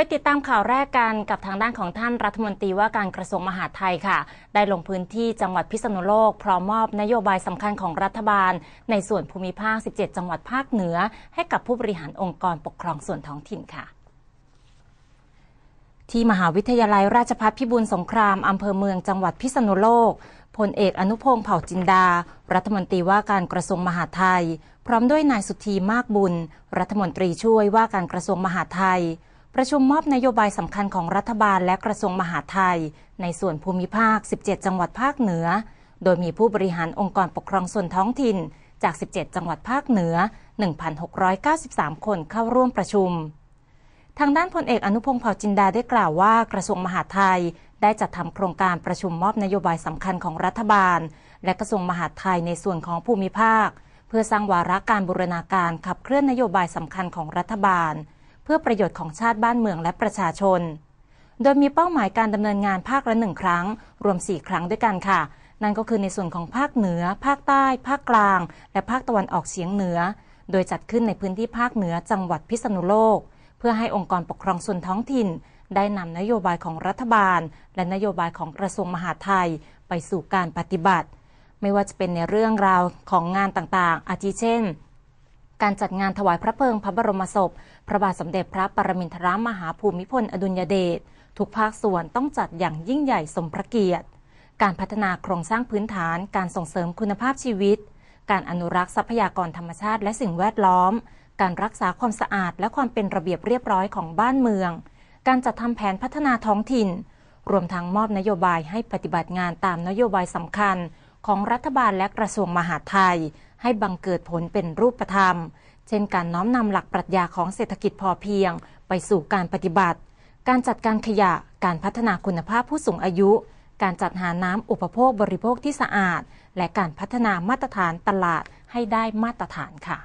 ไปติดตามข่าวแรกกันกับทางด้านของท่านรัฐมนตรีว่าการกระทรวงมหาดไทยค่ะ ได้ลงพื้นที่จังหวัดพิษณุโลกพร้อมมอบนโยบายสำคัญของรัฐบาล ในส่วนภูมิภาค 17 จังหวัดภาคเหนือ ให้กับผู้บริหารองค์กรปกครองส่วนท้องถิ่นค่ะ ที่มหาวิทยาลัยราชภัฏพิบูลสงครามอำเภอเมืองจังหวัดพิษณุโลกพลเอกอนุพงศ์เผ่าจินดา รัฐมนตรีว่าการกระทรวงมหาดไทย พร้อมด้วยนายสุธีมากบุญ รัฐมนตรีช่วยว่าการกระทรวงมหาดไทยประชุมมอบนโยบายสำคัญของรัฐบาลและกระทรวงมหาดไทยในส่วนภูมิภาค 17 จังหวัดภาคเหนือ โดยมีผู้บริหารองค์กรปกครองส่วนท้องถิ่นจาก 17 จังหวัดภาคเหนือ 1,693 คนเข้าร่วมประชุม ทางด้านพลเอกอนุพงศ์เผ่าจินดาได้กล่าวว่า กระทรวงมหาดไทยได้จัดทำโครงการประชุมมอบนโยบายสำคัญของรัฐบาล และกระทรวงมหาดไทยในส่วนของภูมิภาค เพื่อสร้างวาระการบูรณาการขับเคลื่อนนโยบายสำคัญของรัฐบาลพื่อประโยชน์ของชาติบ้านเมืองและประชาชน โดยมีเป้าหมายการดำเนินงานภาคละหนึ่งครั้ง รวม4ครั้งด้วยกันค่ะ นั่นก็คือในส่วนของภาคเหนือ ภาคใต้ ภาคกลาง และภาคตะวันออกเฉียงเหนือ โดยจัดขึ้นในพื้นที่ภาคเหนือจังหวัดพิษณุโลก เพื่อให้องค์กรปกครองส่วนท้องถิ่น ได้นำนโยบายของรัฐบาล และนโยบายของกระทรวงมหาดไทยไปสู่การปฏิบัติ ไม่ว่าจะเป็นในเรื่องราวของงานต่างๆ อาทิเช่นการจัดงานถวายพระเพลิงพระบรมศพ พระบาทสมเด็จพระปรมินทรมหาภูมิพลอดุลยเดชทุกภาคส่วนต้องจัดอย่างยิ่งใหญ่สมพระเกียรติ การพัฒนาโครงสร้างพื้นฐาน การส่งเสริมคุณภาพชีวิต การอนุรักษ์ทรัพยากรธรรมชาติและสิ่งแวดล้อม การรักษาความสะอาดและความเป็นระเบียบเรียบร้อยของบ้านเมือง การจัดทำแผนพัฒนาท้องถิ่น รวมทั้งมอบนโยบายให้ปฏิบัติงานตามนโยบายสำคัญของรัฐบาลและกระทรวงมหาดไทย ให้บังเกิดผลเป็นรูปธรรม เช่นการน้อมนำหลักปรัชญาของเศรษฐกิจพอเพียงไปสู่การปฏิบัติ การจัดการขยะ การพัฒนาคุณภาพผู้สูงอายุ การจัดหาน้ำอุปโภคบริโภคที่สะอาด และการพัฒนามาตรฐานตลาดให้ได้มาตรฐานค่ะ